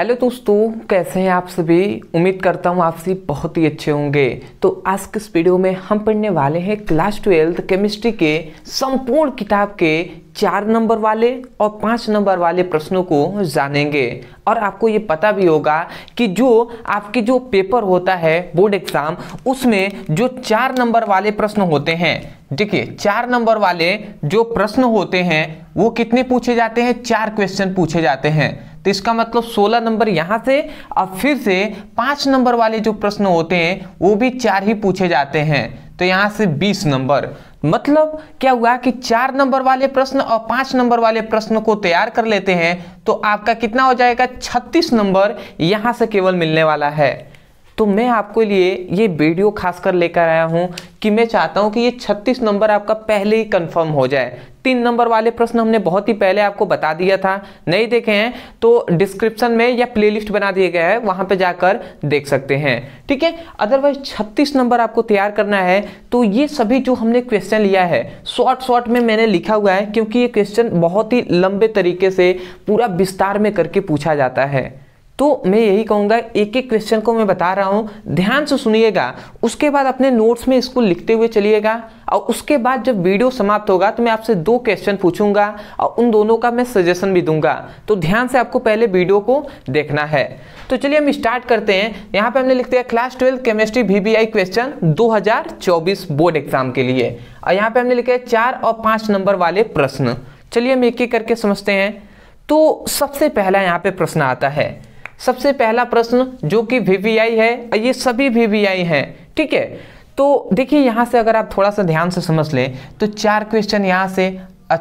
hello दोस्तों कैसे हैं आप सभी उम्मीद करता हूँ आप सभी बहुत ही अच्छे होंगे तो आज के इस वीडियो में हम पढ़ने वाले हैं क्लास ट्वेल्थ केमिस्ट्री के संपूर्ण किताब के चार नंबर वाले और पाँच नंबर वाले प्रश्नों को जानेंगे और आपको ये पता भी होगा कि जो आपके जो पेपर होता है बोर्ड एग्ज़ाम उसमें जो चार नंबर वाले प्रश्न होते हैं देखिए चार नंबर वाले जो प्रश्न होते हैं वो कितने पूछे जाते हैं चार क्वेश्चन पूछे जाते हैं तो इसका मतलब 16 नंबर यहाँ से अब फिर से पाँच नंबर वाले जो प्रश्न होते हैं वो भी चार ही पूछे जाते हैं तो यहाँ से 20 नंबर मतलब क्या हुआ कि चार नंबर वाले प्रश्न और पाँच नंबर वाले प्रश्न को तैयार कर लेते हैं तो आपका कितना हो जाएगा छत्तीस नंबर यहाँ से केवल मिलने वाला है तो मैं आपके लिए ये वीडियो खासकर लेकर आया हूँ कि मैं चाहता हूँ कि ये 36 नंबर आपका पहले ही कंफर्म हो जाए तीन नंबर वाले प्रश्न हमने बहुत ही पहले आपको बता दिया था नहीं देखे हैं तो डिस्क्रिप्शन में या प्लेलिस्ट बना दिया गया है वहां पे जाकर देख सकते हैं ठीक है अदरवाइज 36 नंबर आपको तैयार करना है तो ये सभी जो हमने क्वेश्चन लिया है शॉर्ट शॉर्ट में मैंने लिखा हुआ है क्योंकि ये क्वेश्चन बहुत ही लंबे तरीके से पूरा विस्तार में करके पूछा जाता है तो मैं यही कहूंगा एक एक क्वेश्चन को मैं बता रहा हूं ध्यान से सुनिएगा उसके बाद अपने नोट्स में इसको लिखते हुए चलिएगा और उसके बाद जब वीडियो समाप्त होगा तो मैं आपसे दो क्वेश्चन पूछूंगा और उन दोनों का मैं सजेशन भी दूंगा तो ध्यान से आपको पहले वीडियो को देखना है तो चलिए हम स्टार्ट करते हैं यहाँ पे हमने लिख दिया class twelfth chemistry V question 2024 board exam के लिए और यहाँ पे हमने लिखा है चार और पांच नंबर वाले प्रश्न चलिए हम एक एक करके समझते हैं तो सबसे पहला यहाँ पे प्रश्न आता है सबसे पहला प्रश्न जो कि वीवीआई है ये सभी वीवीआई हैं ठीक है तो देखिए यहाँ से अगर आप थोड़ा सा ध्यान से समझ लें तो चार क्वेश्चन यहाँ से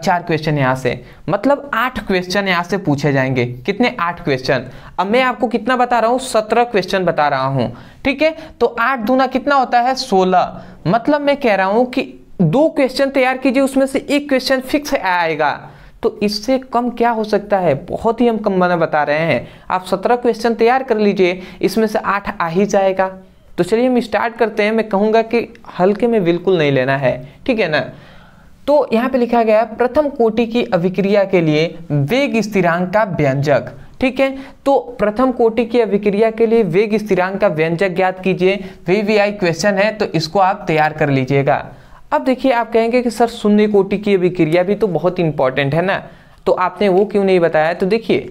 चार क्वेश्चन यहाँ से मतलब आठ क्वेश्चन यहाँ से पूछे जाएंगे कितने आठ क्वेश्चन अब मैं आपको कितना बता रहा हूँ सत्रह क्वेश्चन बता रहा हूँ ठीक है तो आठ दूना कितना होता है सोलह मतलब मैं कह रहा हूँ कि दो क्वेश्चन तैयार कीजिए उसमें से एक क्वेश्चन फिक्स आएगा तो इससे कम क्या हो सकता है बहुत ही हम कम मैंने बता रहे हैं आप सत्रह क्वेश्चन तैयार कर लीजिए इसमें से आठ आ ही जाएगा तो चलिए हम स्टार्ट करते हैं मैं कहूँगा कि हल्के में बिल्कुल नहीं लेना है ठीक है ना तो यहाँ पे लिखा गया प्रथम कोटि की अभिक्रिया के लिए वेग स्थिरांक का व्यंजक ठीक है तो प्रथम कोटि की अभिक्रिया के लिए वेग स्थिरांक का व्यंजक ज्ञात कीजिए वीवीआई क्वेश्चन है तो इसको आप तैयार कर लीजिएगा अब देखिए आप कहेंगे कि सर शून्य कोटि की अभिक्रिया भी तो बहुत इंपॉर्टेंट है ना तो आपने वो क्यों नहीं बताया तो देखिए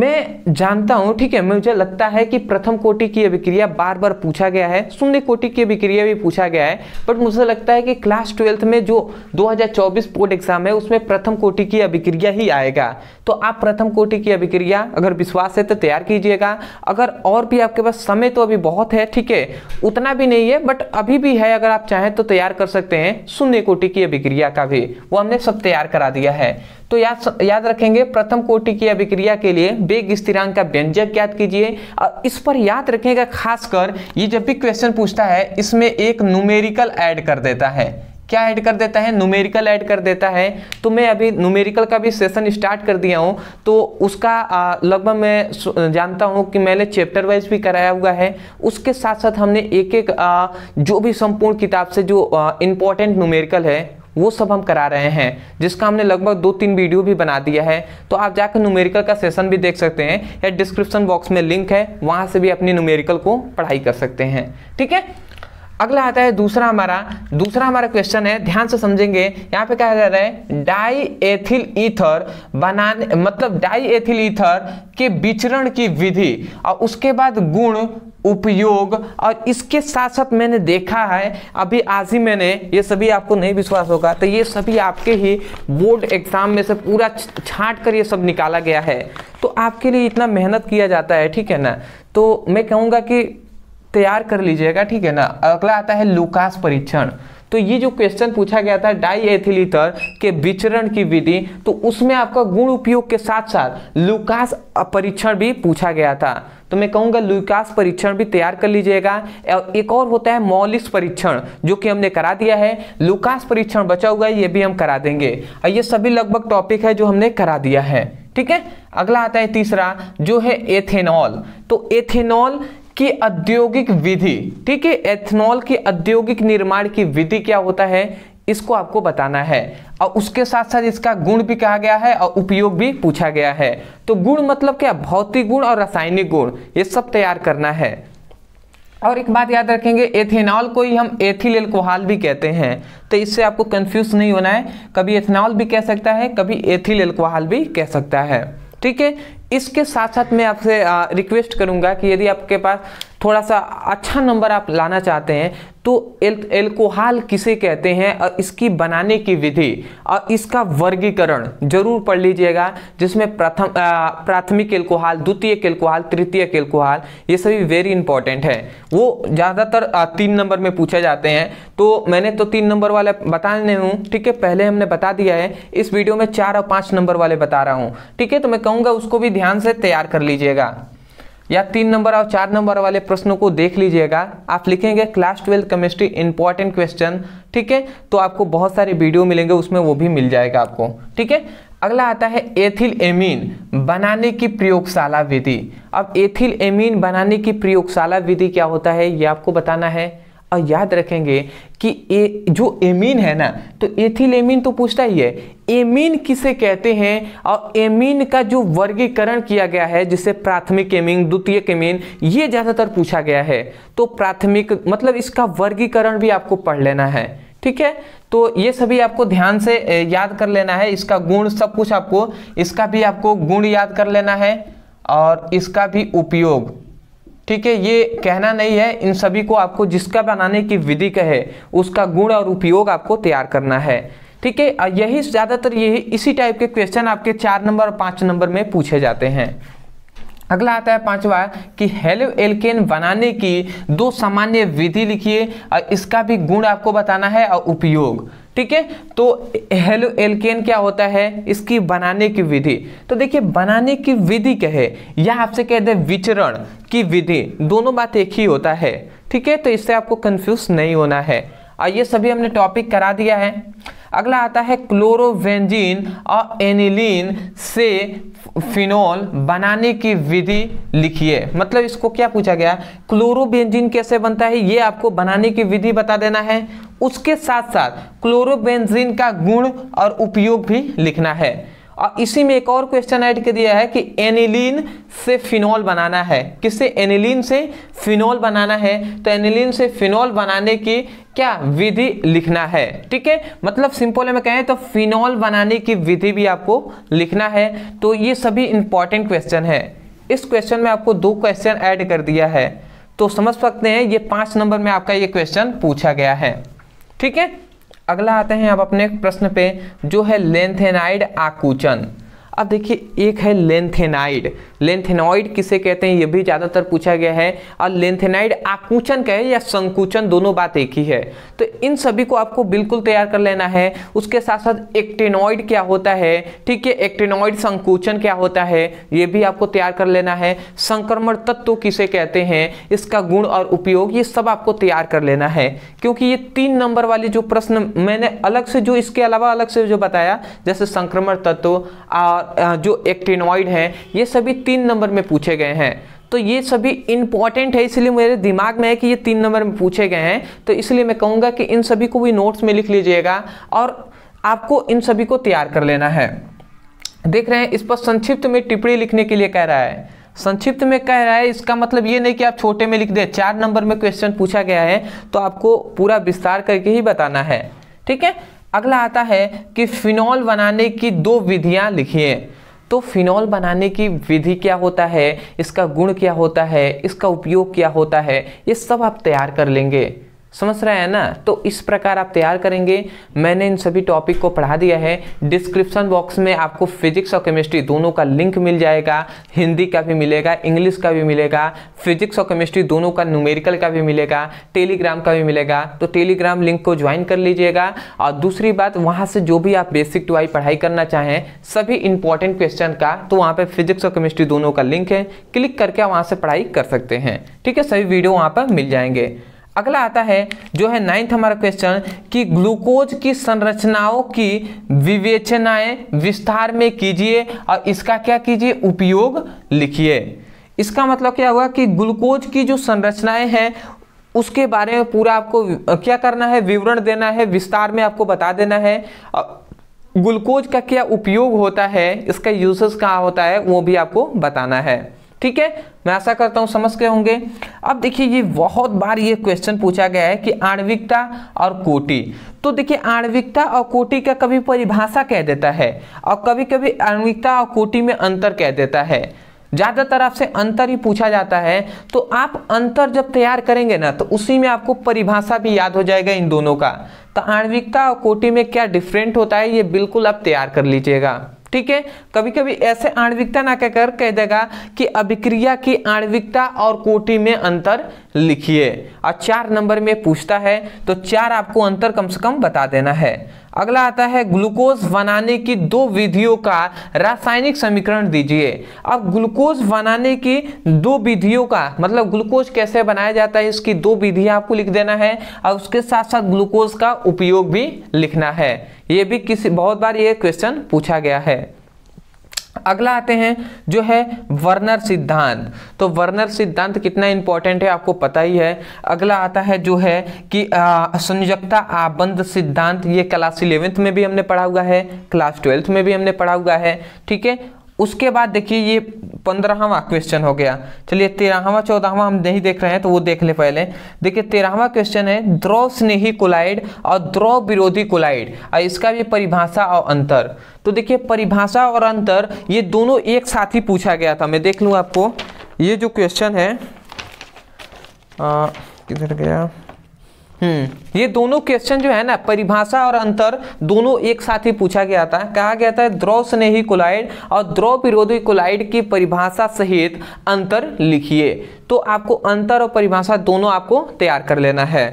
मैं जानता हूँ ठीक है मुझे लगता है कि प्रथम कोटि की अभिक्रिया बार बार पूछा गया है शून्य कोटि की अभिक्रिया भी पूछा गया है बट मुझे लगता है कि क्लास ट्वेल्थ में जो 2024 बोर्ड एग्जाम है उसमें प्रथम कोटि की अभिक्रिया ही आएगा तो आप प्रथम कोटि की अभिक्रिया अगर विश्वास है तो तैयार कीजिएगा अगर और भी आपके पास समय तो अभी बहुत है ठीक है उतना भी नहीं है बट अभी भी है अगर आप चाहें तो तैयार कर सकते हैं शून्य कोटि की अभिक्रिया का भी वो हमने सब तैयार करा दिया है तो याद याद रखेंगे प्रथम कोटि की अभिक्रिया के लिए बेग स्थिरांक का व्यंजक ज्ञात कीजिए और इस पर याद रखिएगा खासकर ये जब भी क्वेश्चन पूछता है इसमें एक न्यूमेरिकल ऐड कर देता है क्या ऐड कर देता है न्यूमेरिकल ऐड कर देता है तो मैं अभी न्यूमेरिकल का भी सेशन स्टार्ट कर दिया हूँ तो उसका लगभग मैं जानता हूँ कि मैंने चैप्टर वाइज भी कराया हुआ है उसके साथ साथ हमने एक एक जो भी संपूर्ण किताब से जो इम्पोर्टेंट न्यूमेरिकल है वो सब हम करा रहे हैं जिसका हमने लगभग दो तीन वीडियो भी बना दिया है तो आप जाकर न्यूमेरिकल का सेशन भी देख सकते हैं या डिस्क्रिप्शन बॉक्स में लिंक है वहाँ से भी अपनी न्यूमेरिकल को पढ़ाई कर सकते हैं ठीक है अगला आता है दूसरा हमारा दूसरा हमारा क्वेश्चन है ध्यान से समझेंगे यहाँ पे कहा जा रहा है डाई एथिल ईथर बनाने मतलब डाई एथिल ईथर के विचरण की विधि और उसके बाद गुण उपयोग और इसके साथ साथ मैंने देखा है अभी आज ही मैंने ये सभी आपको नहीं विश्वास होगा तो ये सभी आपके ही बोर्ड एग्जाम में से पूरा छाट कर ये सब निकाला गया है तो आपके लिए इतना मेहनत किया जाता है ठीक है ना तो मैं कहूँगा कि तैयार कर लीजिएगा ठीक है ना अगला आता है लुकास परीक्षण तो ये जो क्वेश्चन पूछा गया था डाई एथिलीटर के विचरण की विधि तो उसमें आपका गुण उपयोग के साथ साथ लुकास परीक्षण भी पूछा गया था तो मैं कहूँगा लुकास परीक्षण भी तैयार कर लीजिएगा एक और होता है मॉलिस परीक्षण जो कि हमने करा दिया है लुकास परीक्षण बचा हुआ है ये भी हम करा देंगे और ये सभी लगभग टॉपिक है जो हमने करा दिया है ठीक है अगला आता है तीसरा जो है एथेनॉल तो एथेनॉल की औद्योगिक विधि ठीक है एथेनॉल के औद्योगिक निर्माण की विधि क्या होता है इसको आपको बताना है और उसके साथ साथ इसका गुण भी कहा गया है और उपयोग भी पूछा गया है तो गुण मतलब क्या भौतिक गुण और रासायनिक गुण ये सब तैयार करना है और एक बात याद रखेंगे एथेनॉल को ही हम एथिल एल्कोहल भी कहते हैं तो इससे आपको कंफ्यूज नहीं होना है कभी एथेनॉल भी कह सकता है कभी एथिल एल्कोहल भी कह सकता है ठीक है इसके साथ साथ मैं आपसे रिक्वेस्ट करूंगा कि यदि आपके पास थोड़ा सा अच्छा नंबर आप लाना चाहते हैं तो एल्कोहल किसे कहते हैं और इसकी बनाने की विधि और इसका वर्गीकरण जरूर पढ़ लीजिएगा जिसमें प्रथम प्राथमिक एल्कोहल द्वितीय एल्कोहल तृतीय एल्कोहल ये सभी वेरी इंपॉर्टेंट है वो ज़्यादातर तीन नंबर में पूछे जाते हैं तो मैंने तो तीन नंबर वाले बताने हूँ ठीक है पहले हमने बता दिया है इस वीडियो में चार और पाँच नंबर वाले बता रहा हूँ ठीक है तो मैं कहूँगा उसको भी ध्यान से तैयार कर लीजिएगा या तीन नंबर और चार नंबर वाले प्रश्नों को देख लीजिएगा आप लिखेंगे class twelfth chemistry important question ठीक है तो आपको बहुत सारे वीडियो मिलेंगे उसमें वो भी मिल जाएगा आपको ठीक है अगला आता है एथिल एमीन बनाने की प्रयोगशाला विधि अब एथिल एमीन बनाने की प्रयोगशाला विधि क्या होता है ये आपको बताना है और याद रखेंगे कि ए जो एमीन है ना तो एथिल एमीन तो पूछता ही है एमीन किसे कहते हैं और एमीन का जो वर्गीकरण किया गया है जिसे प्राथमिक एमीन द्वितीय एमीन ये ज़्यादातर पूछा गया है तो प्राथमिक मतलब इसका वर्गीकरण भी आपको पढ़ लेना है ठीक है तो ये सभी आपको ध्यान से याद कर लेना है इसका गुण सब कुछ आपको इसका भी आपको गुण याद कर लेना है और इसका भी उपयोग ठीक है ये कहना नहीं है इन सभी को आपको जिसका बनाने की विधि कहे उसका गुण और उपयोग आपको तैयार करना है ठीक है यही ज़्यादातर यही इसी टाइप के क्वेश्चन आपके चार नंबर और पाँच नंबर में पूछे जाते हैं अगला आता है पांचवा कि हेलो एल्केन बनाने की दो सामान्य विधि लिखिए और इसका भी गुण आपको बताना है और उपयोग ठीक है तो हेलो एल्केन क्या होता है इसकी बनाने की विधि तो देखिए बनाने की विधि क्या है या आपसे कह दे विचरण की विधि दोनों बात एक ही होता है ठीक है तो इससे आपको कंफ्यूज नहीं होना है और ये सभी हमने टॉपिक करा दिया है अगला आता है क्लोरोवेंजिन और एनिलीन से फिनोल बनाने की विधि लिखिए मतलब इसको क्या पूछा गया क्लोरोबेंजिन कैसे बनता है ये आपको बनाने की विधि बता देना है उसके साथ साथ क्लोरोबेंजिन का गुण और उपयोग भी लिखना है और इसी में एक और क्वेश्चन ऐड कर दिया है कि एनिलीन से फिनॉल बनाना है किससे एनिलीन से फिनॉल बनाना है तो एनिलीन से फिनॉल बनाने की क्या विधि लिखना है ठीक है मतलब सिंपल में कहें तो फिनॉल बनाने की विधि भी आपको लिखना है तो ये सभी इंपॉर्टेंट क्वेश्चन है इस क्वेश्चन में आपको दो क्वेश्चन ऐड कर दिया है तो समझ सकते हैं ये पांच नंबर में आपका ये क्वेश्चन पूछा गया है ठीक है अगला आते हैं अब अपने प्रश्न पे जो है लेंथेनाइड आकुचन अब देखिए एक है लेंथेनाइड लेंथेनॉइड किसे कहते हैं ये भी ज़्यादातर पूछा गया है और लेंथेनाइड आकुचन कहे या संकुचन दोनों बात एक ही है तो इन सभी को आपको बिल्कुल तैयार कर लेना है उसके साथ साथ एक्टेनॉइड क्या होता है ठीक है एक्टेनॉइड संकुचन क्या होता है ये भी आपको तैयार कर लेना है संक्रमण तत्व किसे कहते हैं इसका गुण और उपयोग ये सब आपको तैयार कर लेना है क्योंकि ये तीन नंबर वाले जो प्रश्न मैंने अलग से जो इसके अलावा अलग से जो बताया जैसे संक्रमण तत्व और जो एक्टेनॉइड है ये सभी तीन नंबर में पूछे गए हैं तो ये सभी इंपॉर्टेंट है इसलिए मेरे दिमाग में है कि ये तीन नंबर में पूछे गए हैं तो इसलिए मैं कहूँगा कि इन सभी को भी नोट्स में लिख लीजिएगा और आपको इन सभी को तैयार कर लेना है देख रहे हैं इस पर संक्षिप्त में टिप्पणी लिखने के लिए कह रहा है संक्षिप्त में कह रहा है इसका मतलब ये नहीं कि आप छोटे में लिख दें चार नंबर में क्वेश्चन पूछा गया है तो आपको पूरा विस्तार करके ही बताना है ठीक है अगला आता है कि फिनॉल बनाने की दो विधियां लिखिए तो फिनॉल बनाने की विधि क्या होता है इसका गुण क्या होता है इसका उपयोग क्या होता है ये सब आप तैयार कर लेंगे समझ रहे हैं ना तो इस प्रकार आप तैयार करेंगे मैंने इन सभी टॉपिक को पढ़ा दिया है डिस्क्रिप्शन बॉक्स में आपको फिजिक्स और केमिस्ट्री दोनों का लिंक मिल जाएगा हिंदी का भी मिलेगा इंग्लिश का भी मिलेगा फिजिक्स और केमिस्ट्री दोनों का न्यूमेरिकल का भी मिलेगा टेलीग्राम का भी मिलेगा तो टेलीग्राम लिंक को ज्वाइन कर लीजिएगा और दूसरी बात वहाँ से जो भी आप बेसिक टू आई पढ़ाई करना चाहें सभी इंपॉर्टेंट क्वेश्चन का तो वहाँ पर फिजिक्स और केमिस्ट्री दोनों का लिंक है क्लिक करके वहाँ से पढ़ाई कर सकते हैं ठीक है सभी वीडियो वहाँ पर मिल जाएंगे अगला आता है जो है नाइन्थ हमारा क्वेश्चन कि ग्लूकोज की संरचनाओं की विवेचनाएं विस्तार में कीजिए और इसका क्या कीजिए उपयोग लिखिए इसका मतलब क्या हुआ कि ग्लूकोज की जो संरचनाएं हैं उसके बारे में पूरा आपको क्या करना है विवरण देना है विस्तार में आपको बता देना है ग्लूकोज का क्या उपयोग होता है इसका यूसेस कहाँ होता है वो भी आपको बताना है ठीक है मैं आशा करता हूँ समझ के होंगे अब देखिए ये बहुत बार ये क्वेश्चन पूछा गया है कि आणविकता और कोटि तो देखिए आणविकता और कोटि का कभी परिभाषा कह देता है और कभी कभी आणविकता और कोटि में अंतर कह देता है ज़्यादातर आपसे अंतर ही पूछा जाता है तो आप अंतर जब तैयार करेंगे ना तो उसी में आपको परिभाषा भी याद हो जाएगा इन दोनों का तो आणविकता और कोटि में क्या डिफरेंट होता है ये बिल्कुल आप तैयार कर लीजिएगा ठीक है कभी कभी ऐसे आणविकता ना कहकर कह देगा कि अभिक्रिया की आणविकता और कोटि में अंतर लिखिए और चार नंबर में पूछता है तो चार आपको अंतर कम से कम बता देना है अगला आता है ग्लूकोज बनाने की दो विधियों का रासायनिक समीकरण दीजिए अब ग्लूकोज बनाने की दो विधियों का मतलब ग्लूकोज कैसे बनाया जाता है इसकी दो विधियां आपको लिख देना है और उसके साथ साथ ग्लूकोज का उपयोग भी लिखना है ये भी किसी बहुत बार ये क्वेश्चन पूछा गया है अगला आते हैं जो है वर्नर सिद्धांत तो वर्नर सिद्धांत कितना इंपॉर्टेंट है आपको पता ही है अगला आता है जो है कि संयुक्ता आबंध सिद्धांत ये क्लास इलेवेंथ में भी हमने पढ़ा हुआ है क्लास ट्वेल्थ में भी हमने पढ़ा हुआ है ठीक है उसके बाद देखिए ये पंद्रहवा क्वेश्चन हो गया चलिए तेरहवा चौदहवा हम नहीं देख रहे हैं तो वो देख ले पहले देखिए तेरहवा क्वेश्चन है द्रव स्नेही कोलाइड और द्रव विरोधी कोलाइड और इसका भी परिभाषा और अंतर तो देखिए परिभाषा और अंतर ये दोनों एक साथ ही पूछा गया था मैं देख लूँ आपको ये जो क्वेश्चन है किधर गया हम्म ये दोनों क्वेश्चन जो है ना परिभाषा और अंतर दोनों एक साथ ही पूछा गया था कहा गया था द्रव स्नेही कोलाइड और द्रव विरोधी कोलाइड की परिभाषा सहित अंतर लिखिए तो आपको अंतर और परिभाषा दोनों आपको तैयार कर लेना है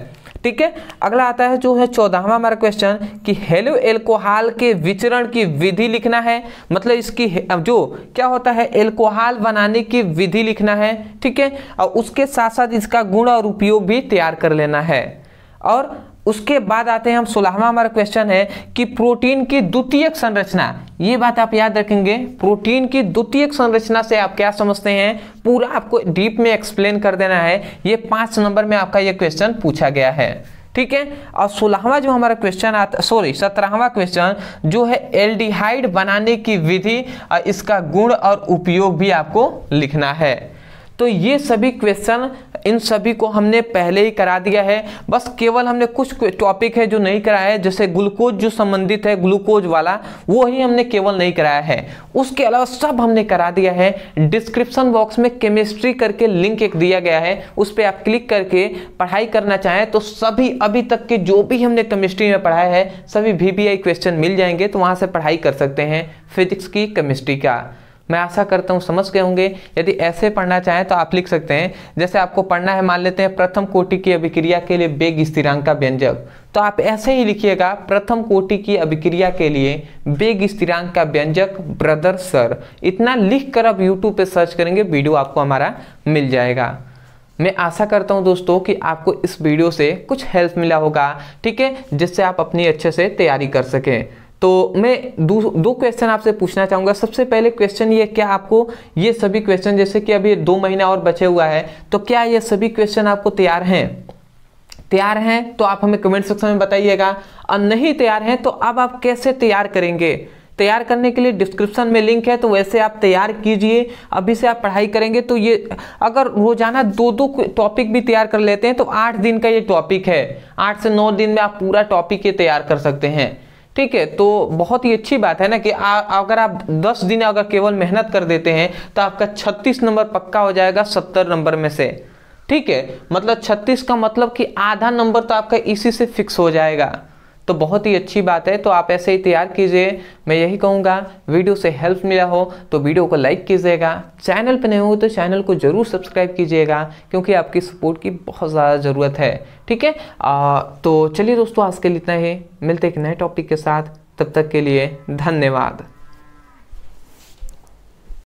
ठीक है अगला आता है जो है चौदहवा हमारा क्वेश्चन कि हेलो एल्कोहल के विचरण की विधि लिखना है मतलब इसकी जो क्या होता है एल्कोहल बनाने की विधि लिखना है ठीक है और उसके साथ साथ इसका गुण और उपयोग भी तैयार कर लेना है और उसके बाद आते हैं हम सोलहवा हमारा क्वेश्चन है कि प्रोटीन की द्वितीयक संरचना ये बात आप याद रखेंगे प्रोटीन की द्वितीयक संरचना से आप क्या समझते हैं पूरा आपको डीप में एक्सप्लेन कर देना है ये पांच नंबर में आपका ये क्वेश्चन पूछा गया है ठीक है और सोलहवा जो हमारा क्वेश्चन आता सॉरी सत्रहवा क्वेश्चन जो है एल्डिहाइड बनाने की विधि इसका गुण और उपयोग भी आपको लिखना है तो ये सभी क्वेश्चन इन सभी को हमने पहले ही करा दिया है बस केवल हमने कुछ टॉपिक है जो नहीं कराया है जैसे ग्लूकोज जो संबंधित है ग्लूकोज वाला वो ही हमने केवल नहीं कराया है उसके अलावा सब हमने करा दिया है डिस्क्रिप्शन बॉक्स में केमिस्ट्री करके लिंक एक दिया गया है उस पर आप क्लिक करके पढ़ाई करना चाहें तो सभी अभी तक के जो भी हमने केमिस्ट्री में पढ़ाया है सभी वी क्वेश्चन मिल जाएंगे तो वहाँ से पढ़ाई कर सकते हैं फिजिक्स की केमिस्ट्री का मैं आशा करता हूँ समझ गए होंगे यदि ऐसे पढ़ना चाहें तो आप लिख सकते हैं जैसे आपको पढ़ना है मान लेते हैं प्रथम कोटि की अभिक्रिया के लिए बेग स्थिरांक का व्यंजक तो आप ऐसे ही लिखिएगा प्रथम कोटि की अभिक्रिया के लिए बेग स्थिरांक का व्यंजक ब्रदर सर इतना लिख कर आप यूट्यूब पर सर्च करेंगे वीडियो आपको हमारा मिल जाएगा मैं आशा करता हूं दोस्तों कि आपको इस वीडियो से कुछ हेल्प मिला होगा ठीक है जिससे आप अपनी अच्छे से तैयारी कर सकें तो मैं दो क्वेश्चन आपसे पूछना चाहूँगा सबसे पहले क्वेश्चन ये क्या आपको ये सभी क्वेश्चन जैसे कि अभी दो महीना और बचे हुआ है तो क्या ये सभी क्वेश्चन आपको तैयार हैं तैयार हैं तो आप हमें कमेंट सेक्शन में बताइएगा और नहीं तैयार हैं तो अब आप कैसे तैयार करेंगे तैयार करने के लिए डिस्क्रिप्शन में लिंक है तो वैसे आप तैयार कीजिए अभी से आप पढ़ाई करेंगे तो ये अगर रोजाना दो दो टॉपिक भी तैयार कर लेते हैं तो आठ दिन का ये टॉपिक है आठ से नौ दिन में आप पूरा टॉपिक ये तैयार कर सकते हैं ठीक है तो बहुत ही अच्छी बात है ना कि अगर आप 10 दिन अगर केवल मेहनत कर देते हैं तो आपका 36 नंबर पक्का हो जाएगा 70 नंबर में से ठीक है मतलब 36 का मतलब कि आधा नंबर तो आपका इसी से फिक्स हो जाएगा तो बहुत ही अच्छी बात है तो आप ऐसे ही तैयार कीजिए मैं यही कहूँगा वीडियो से हेल्प मिला हो तो वीडियो को लाइक कीजिएगा चैनल पर नहीं हो तो चैनल को ज़रूर सब्सक्राइब कीजिएगा क्योंकि आपकी सपोर्ट की बहुत ज़्यादा ज़रूरत है ठीक है तो चलिए दोस्तों आज के लिए इतना ही मिलते एक नए टॉपिक के साथ तब तक के लिए धन्यवाद